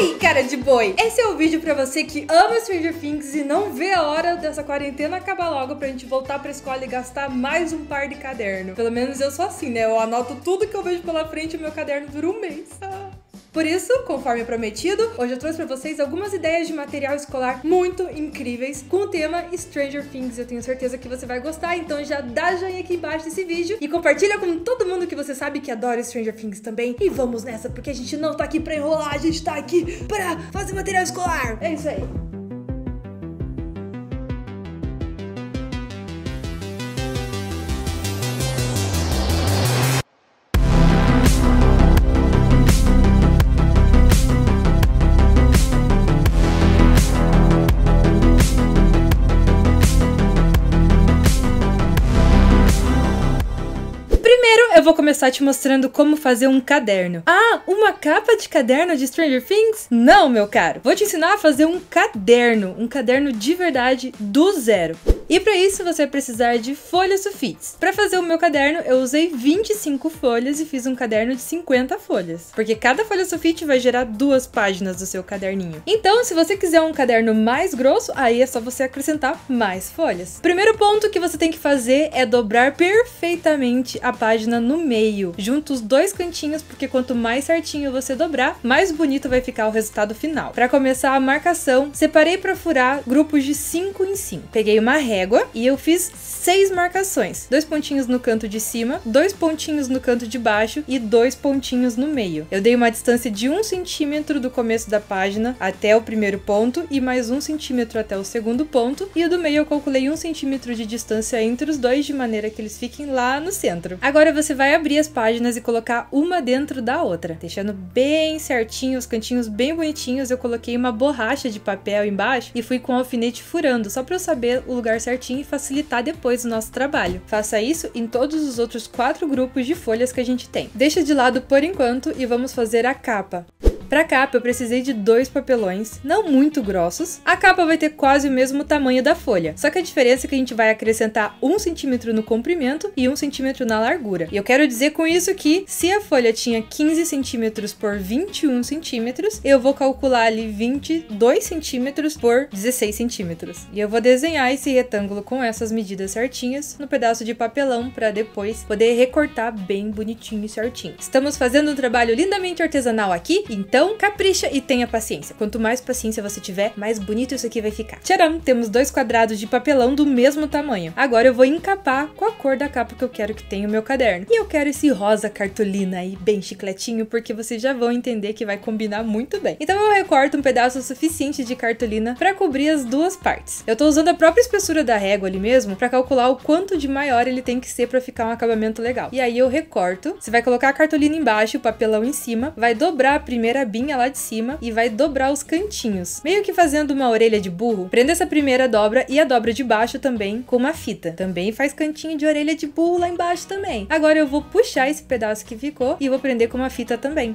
aí, cara de boi! Esse é o vídeo pra você que ama Stranger Things e não vê a hora dessa quarentena acabar logo pra gente voltar pra escola e gastar mais um par de caderno. Pelo menos eu sou assim, né? Eu anoto tudo que eu vejo pela frente e meu caderno dura um mês. Ah. Por isso, conforme prometido, hoje eu trouxe para vocês algumas ideias de material escolar muito incríveis com o tema Stranger Things. Eu tenho certeza que você vai gostar, então já dá joinha aqui embaixo desse vídeo e compartilha com todo mundo que você sabe que adora Stranger Things também. E vamos nessa, porque a gente não tá aqui pra enrolar, a gente tá aqui pra fazer material escolar. É isso aí. vou começar te mostrando como fazer um caderno. Ah, uma capa de caderno de Stranger Things? Não, meu caro. Vou te ensinar a fazer um caderno, um caderno de verdade do zero. E para isso você vai precisar de folhas sufites. Para fazer o meu caderno, eu usei 25 folhas e fiz um caderno de 50 folhas, porque cada folha sufite vai gerar duas páginas do seu caderninho. Então, se você quiser um caderno mais grosso, aí é só você acrescentar mais folhas. Primeiro ponto que você tem que fazer é dobrar perfeitamente a página no no meio. Junta os dois cantinhos, porque quanto mais certinho você dobrar, mais bonito vai ficar o resultado final. Para começar a marcação, separei para furar grupos de 5 em 5. Peguei uma régua e eu fiz seis marcações. Dois pontinhos no canto de cima, dois pontinhos no canto de baixo e dois pontinhos no meio. Eu dei uma distância de um centímetro do começo da página até o primeiro ponto e mais um centímetro até o segundo ponto e do meio eu calculei um centímetro de distância entre os dois de maneira que eles fiquem lá no centro. Agora você vai vai abrir as páginas e colocar uma dentro da outra, deixando bem certinho, os cantinhos bem bonitinhos. Eu coloquei uma borracha de papel embaixo e fui com o alfinete furando, só para eu saber o lugar certinho e facilitar depois o nosso trabalho. Faça isso em todos os outros quatro grupos de folhas que a gente tem. Deixa de lado por enquanto e vamos fazer a capa. Pra capa eu precisei de dois papelões, não muito grossos. A capa vai ter quase o mesmo tamanho da folha, só que a diferença é que a gente vai acrescentar um centímetro no comprimento e um centímetro na largura. E eu quero dizer com isso que se a folha tinha 15 centímetros por 21 centímetros, eu vou calcular ali 22 centímetros por 16 centímetros. E eu vou desenhar esse retângulo com essas medidas certinhas no pedaço de papelão para depois poder recortar bem bonitinho e certinho. Estamos fazendo um trabalho lindamente artesanal aqui, então então, capricha e tenha paciência. Quanto mais paciência você tiver, mais bonito isso aqui vai ficar. Tcharam! Temos dois quadrados de papelão do mesmo tamanho. Agora eu vou encapar com a cor da capa que eu quero que tenha o meu caderno. E eu quero esse rosa cartolina aí, bem chicletinho, porque vocês já vão entender que vai combinar muito bem. Então eu recorto um pedaço suficiente de cartolina para cobrir as duas partes. Eu estou usando a própria espessura da régua ali mesmo para calcular o quanto de maior ele tem que ser para ficar um acabamento legal. E aí eu recorto. Você vai colocar a cartolina embaixo, o papelão em cima, vai dobrar a primeira abinha lá de cima e vai dobrar os cantinhos, meio que fazendo uma orelha de burro. Prenda essa primeira dobra e a dobra de baixo também com uma fita. Também faz cantinho de orelha de burro lá embaixo também. Agora eu vou puxar esse pedaço que ficou e vou prender com uma fita também.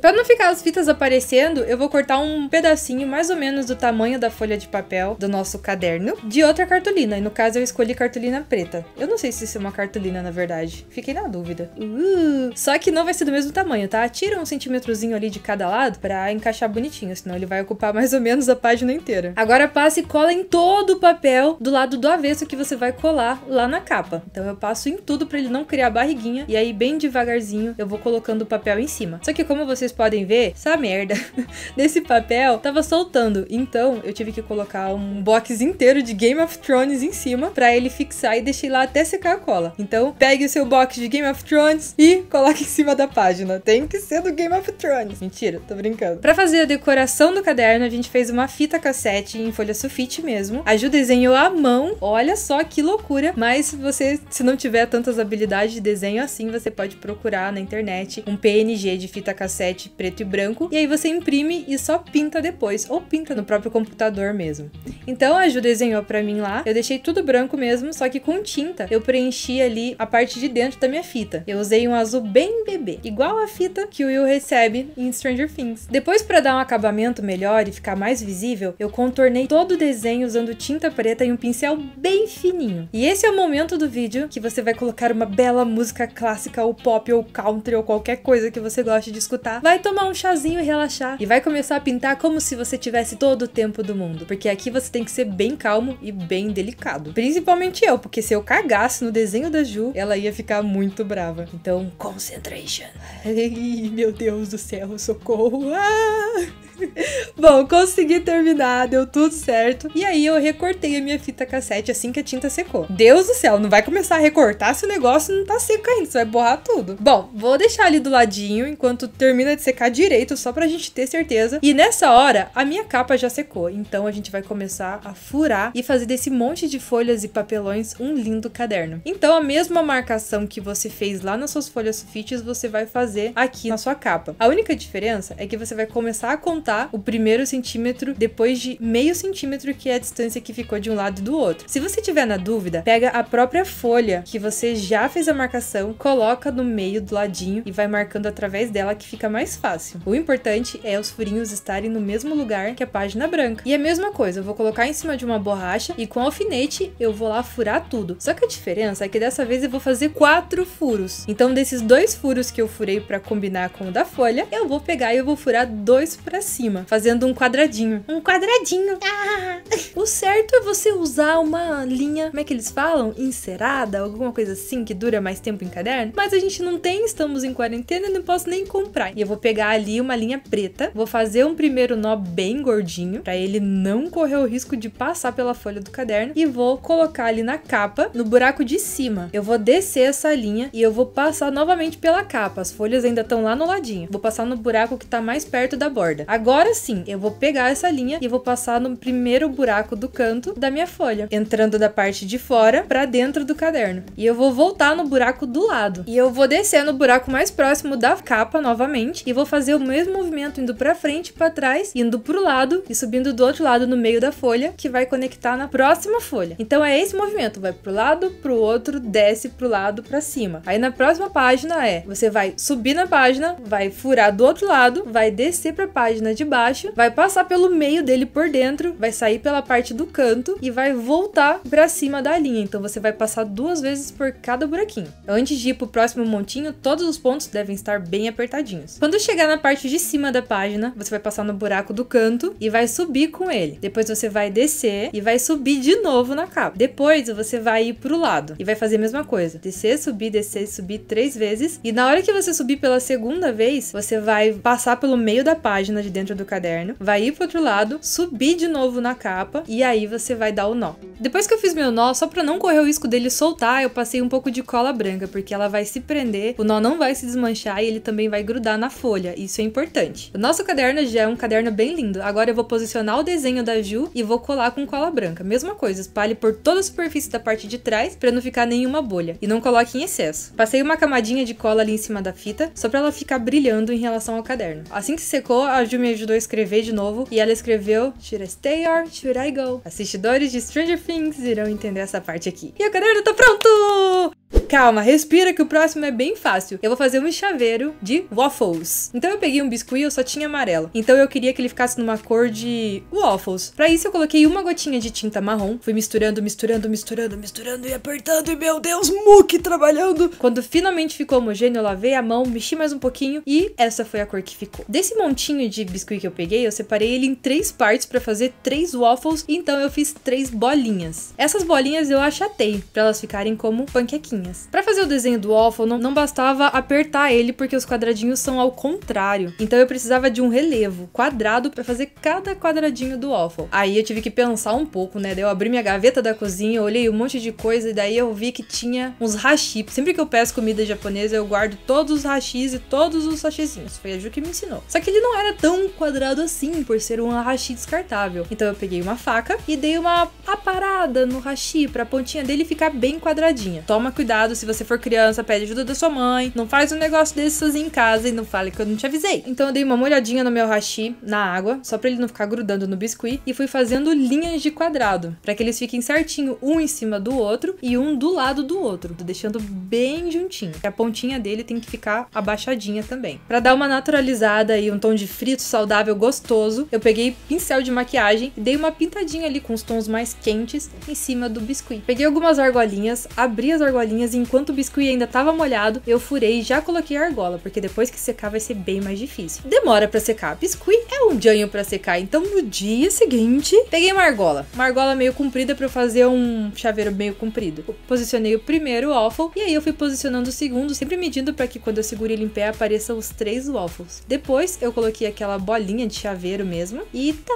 Para não ficar as fitas aparecendo, eu vou cortar um pedacinho mais ou menos do tamanho da folha de papel do nosso caderno de outra cartolina, e no caso eu escolhi cartolina preta. Eu não sei se isso é uma cartolina na verdade, fiquei na dúvida. Uh! Só que não vai ser do mesmo tamanho, tá? Tira um centímetrozinho ali de cada lado para encaixar bonitinho, senão ele vai ocupar mais ou menos a página inteira. Agora passe e cola em todo o papel do lado do avesso que você vai colar lá na capa. Então eu passo em tudo para ele não criar barriguinha, e aí bem devagarzinho eu vou colocando o papel em cima. Só que como vocês vocês podem ver, essa merda desse papel tava soltando. Então eu tive que colocar um box inteiro de Game of Thrones em cima para ele fixar e deixei lá até secar a cola. Então pegue o seu box de Game of Thrones e coloque em cima da página. Tem que ser do Game of Thrones. Mentira, tô brincando. Para fazer a decoração do caderno, a gente fez uma fita cassete em folha sulfite mesmo. A Ju desenhou à mão. Olha só que loucura. Mas você, se não tiver tantas habilidades de desenho assim, você pode procurar na internet um PNG de fita cassete arte preto e branco, e aí você imprime e só pinta depois, ou pinta no próprio computador mesmo. Então a Ju desenhou para mim lá, eu deixei tudo branco mesmo, só que com tinta eu preenchi ali a parte de dentro da minha fita. Eu usei um azul bem bebê, igual a fita que o Will recebe em Stranger Things. Depois para dar um acabamento melhor e ficar mais visível, eu contornei todo o desenho usando tinta preta e um pincel bem fininho. E esse é o momento do vídeo que você vai colocar uma bela música clássica ou pop ou country ou qualquer coisa que você goste de escutar. Vai vai tomar um chazinho e relaxar e vai começar a pintar como se você tivesse todo o tempo do mundo, porque aqui você tem que ser bem calmo e bem delicado. Principalmente eu, porque se eu cagasse no desenho da Ju, ela ia ficar muito brava. Então, concentration. Ai, meu Deus do céu, socorro. Ah! Bom, consegui terminar, deu tudo certo. E aí eu recortei a minha fita cassete assim que a tinta secou. Deus do céu, não vai começar a recortar se o negócio não tá seco ainda, você vai borrar tudo. Bom, vou deixar ali do ladinho enquanto termina de secar direito, só pra gente ter certeza. E nessa hora, a minha capa já secou, então a gente vai começar a furar e fazer desse monte de folhas e papelões um lindo caderno. Então a mesma marcação que você fez lá nas suas folhas sulfites, você vai fazer aqui na sua capa. A única diferença é que você vai começar a contar o primeiro centímetro depois de meio centímetro, que é a distância que ficou de um lado e do outro. Se você tiver na dúvida, pega a própria folha que você já fez a marcação, coloca no meio do ladinho e vai marcando através dela que fica mais fácil. O importante é os furinhos estarem no mesmo lugar que a página branca. E é a mesma coisa, eu vou colocar em cima de uma borracha e com alfinete eu vou lá furar tudo. Só que a diferença é que dessa vez eu vou fazer quatro furos. Então desses dois furos que eu furei para combinar com o da folha, eu vou pegar e eu vou furar dois para cima cima, fazendo um quadradinho. Um quadradinho. Ah. O certo é você usar uma linha, como é que eles falam? Encerada, alguma coisa assim que dura mais tempo em caderno. Mas a gente não tem, estamos em quarentena e não posso nem comprar. E eu vou pegar ali uma linha preta, vou fazer um primeiro nó bem gordinho, para ele não correr o risco de passar pela folha do caderno, e vou colocar ali na capa, no buraco de cima. Eu vou descer essa linha e eu vou passar novamente pela capa. As folhas ainda estão lá no ladinho. Vou passar no buraco que tá mais perto da borda. Agora Agora sim, eu vou pegar essa linha e vou passar no primeiro buraco do canto da minha folha, entrando da parte de fora para dentro do caderno. E eu vou voltar no buraco do lado. E eu vou descer no buraco mais próximo da capa novamente e vou fazer o mesmo movimento indo para frente, para trás, indo pro lado e subindo do outro lado no meio da folha, que vai conectar na próxima folha. Então é esse movimento, vai pro lado, pro outro, desce pro lado, para cima. Aí na próxima página é, você vai subir na página, vai furar do outro lado, vai descer para página perna de baixo, vai passar pelo meio dele por dentro, vai sair pela parte do canto e vai voltar para cima da linha. Então você vai passar duas vezes por cada buraquinho. Antes de ir pro próximo montinho, todos os pontos devem estar bem apertadinhos. Quando chegar na parte de cima da página, você vai passar no buraco do canto e vai subir com ele. Depois você vai descer e vai subir de novo na capa. Depois você vai ir pro lado e vai fazer a mesma coisa. Descer, subir, descer, subir três vezes. E na hora que você subir pela segunda vez, você vai passar pelo meio da página de dentro dentro do caderno, vai ir pro outro lado, subir de novo na capa e aí você vai dar o nó. Depois que eu fiz meu nó, só para não correr o risco dele soltar, eu passei um pouco de cola branca, porque ela vai se prender, o nó não vai se desmanchar e ele também vai grudar na folha, isso é importante. O nosso caderno já é um caderno bem lindo, agora eu vou posicionar o desenho da Ju e vou colar com cola branca. Mesma coisa, espalhe por toda a superfície da parte de trás para não ficar nenhuma bolha e não coloque em excesso. Passei uma camadinha de cola ali em cima da fita, só para ela ficar brilhando em relação ao caderno. Assim que secou, a Ju me me ajudou a escrever de novo e ela escreveu Should I stay or should I go? Assistidores de Stranger Things irão entender essa parte aqui. E o caderno tá pronto! Calma, respira que o próximo é bem fácil. Eu vou fazer um chaveiro de waffles. Então eu peguei um biscuit, eu só tinha amarelo. Então eu queria que ele ficasse numa cor de waffles. Para isso eu coloquei uma gotinha de tinta marrom, fui misturando, misturando, misturando, misturando e apertando e meu Deus, muque trabalhando. Quando finalmente ficou homogêneo, eu lavei a mão, mexi mais um pouquinho e essa foi a cor que ficou. Desse montinho de biscuit que eu peguei, eu separei ele em três partes para fazer três waffles, então eu fiz três bolinhas. Essas bolinhas eu achatei para elas ficarem como panquequinhas. Para fazer o desenho do waffle, não, não bastava apertar ele porque os quadradinhos são ao contrário. Então eu precisava de um relevo quadrado para fazer cada quadradinho do waffle. Aí eu tive que pensar um pouco, né? Daí eu abri minha gaveta da cozinha, olhei um monte de coisa e daí eu vi que tinha uns hashi. Sempre que eu peço comida japonesa, eu guardo todos os hashis e todos os sachezinhos. Foi a Ju que me ensinou. Só que ele não era tão quadrado assim, por ser um hashi descartável. Então eu peguei uma faca e dei uma aparada no hashi a pontinha dele ficar bem quadradinha. Toma cuidado cuidado. Se você for criança, pede ajuda da sua mãe. Não faz um negócio desse sozinho em casa e não fale que eu não te avisei. Então eu dei uma molhadinha no meu hashi, na água, só pra ele não ficar grudando no biscuit. E fui fazendo linhas de quadrado, para que eles fiquem certinho, um em cima do outro e um do lado do outro. Deixando bem juntinho. A pontinha dele tem que ficar abaixadinha também. Para dar uma naturalizada e um tom de frito saudável gostoso, eu peguei pincel de maquiagem e dei uma pintadinha ali com os tons mais quentes em cima do biscuit. Peguei algumas argolinhas, abri as argolinhas bolinhas e enquanto o biscuit ainda estava molhado, eu furei e já coloquei a argola, porque depois que secar vai ser bem mais difícil. Demora para secar. Biscuit é um janho para secar, então no dia seguinte, peguei uma argola. Uma argola meio comprida para fazer um chaveiro meio comprido. Posicionei o primeiro waffle e aí eu fui posicionando o segundo, sempre medindo para que quando eu segure ele em pé apareçam os três waffles. Depois eu coloquei aquela bolinha de chaveiro mesmo e tá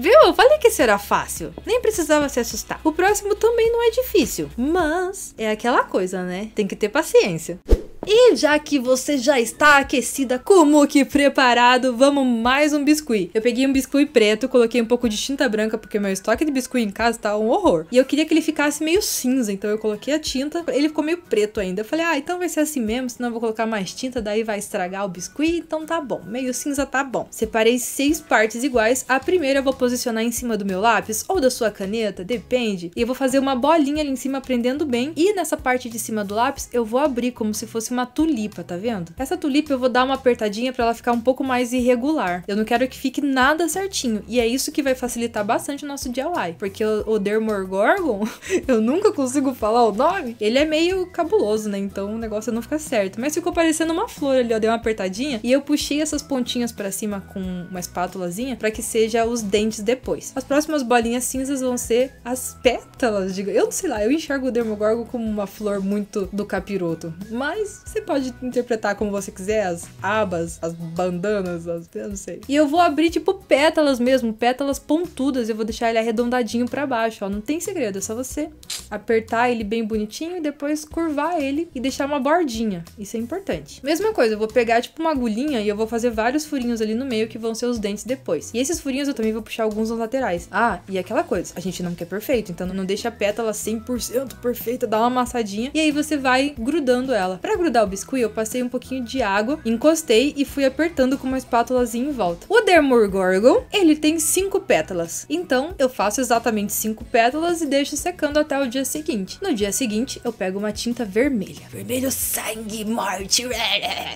Viu? Eu falei que será fácil. Nem precisava se assustar. O próximo também não é difícil, mas é aquela coisa, né? Tem que ter paciência. E já que você já está aquecida, como que preparado, vamos mais um biscuit. Eu peguei um biscuit preto, coloquei um pouco de tinta branca, porque meu estoque de biscuit em casa tá um horror. E eu queria que ele ficasse meio cinza, então eu coloquei a tinta, ele ficou meio preto ainda. Eu falei, ah, então vai ser assim mesmo, senão eu vou colocar mais tinta, daí vai estragar o biscuit, então tá bom. Meio cinza tá bom. Separei seis partes iguais. A primeira eu vou posicionar em cima do meu lápis ou da sua caneta, depende. E eu vou fazer uma bolinha ali em cima prendendo bem. E nessa parte de cima do lápis eu vou abrir como se fosse uma uma tulipa, tá vendo? Essa tulipa eu vou dar uma apertadinha para ela ficar um pouco mais irregular. Eu não quero que fique nada certinho. E é isso que vai facilitar bastante o nosso DIY. Porque o, o Dermorgorgon, eu nunca consigo falar o nome, ele é meio cabuloso, né? Então o negócio não fica certo. Mas ficou parecendo uma flor ali, ó. dei uma apertadinha. E eu puxei essas pontinhas para cima com uma espátulazinha para que seja os dentes depois. As próximas bolinhas cinzas vão ser as pétalas. Eu não sei lá, eu enxergo o Dermogorgon como uma flor muito do capiroto. Mas você pode interpretar como você quiser, as abas, as bandanas, as, eu não sei. E eu vou abrir tipo pétalas mesmo, pétalas pontudas, eu vou deixar ele arredondadinho para baixo, ó, não tem segredo, é só você apertar ele bem bonitinho e depois curvar ele e deixar uma bordinha. Isso é importante. Mesma coisa, eu vou pegar tipo uma agulhinha e eu vou fazer vários furinhos ali no meio que vão ser os dentes depois. E esses furinhos eu também vou puxar alguns nas laterais. Ah, e aquela coisa, a gente não quer perfeito, então não deixa a pétala 100% perfeita, dá uma amassadinha e aí você vai grudando ela. Pra grudar grudar o biscuit, eu passei um pouquinho de água, encostei e fui apertando com uma espátulazinha em volta. O Dermurgorgon, ele tem cinco pétalas. Então, eu faço exatamente cinco pétalas e deixo secando até o dia seguinte. No dia seguinte, eu pego uma tinta vermelha. Vermelho sangue, morte.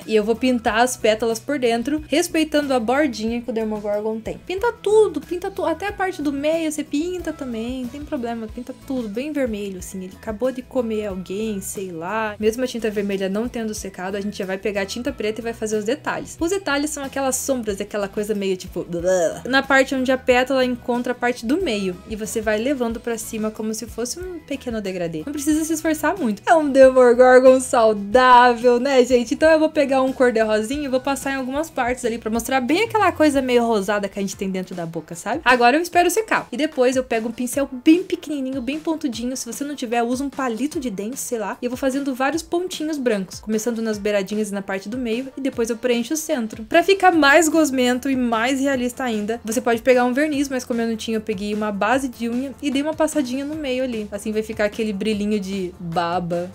E eu vou pintar as pétalas por dentro, respeitando a bordinha que o Dermogorgon tem. Pinta tudo, pinta tudo. Até a parte do meio você pinta também, não tem problema. Pinta tudo, bem vermelho, assim. Ele acabou de comer alguém, sei lá. Mesmo a tinta vermelha não não tendo secado, a gente já vai pegar a tinta preta e vai fazer os detalhes. Os detalhes são aquelas sombras, aquela coisa meio tipo... Na parte onde a pétala encontra a parte do meio. E você vai levando pra cima como se fosse um pequeno degradê. Não precisa se esforçar muito. É um Demogorgon saudável, né, gente? Então eu vou pegar um cor de rosinho e vou passar em algumas partes ali pra mostrar bem aquela coisa meio rosada que a gente tem dentro da boca, sabe? Agora eu espero secar. E depois eu pego um pincel bem pequenininho, bem pontudinho. Se você não tiver, usa um palito de dente, sei lá. E eu vou fazendo vários pontinhos brancos começando nas beiradinhas e na parte do meio, e depois eu preencho o centro. Para ficar mais gosmento e mais realista ainda, você pode pegar um verniz, mas como eu não tinha, eu peguei uma base de unha e dei uma passadinha no meio ali. Assim vai ficar aquele brilhinho de baba.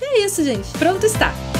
E é isso, gente. Pronto está!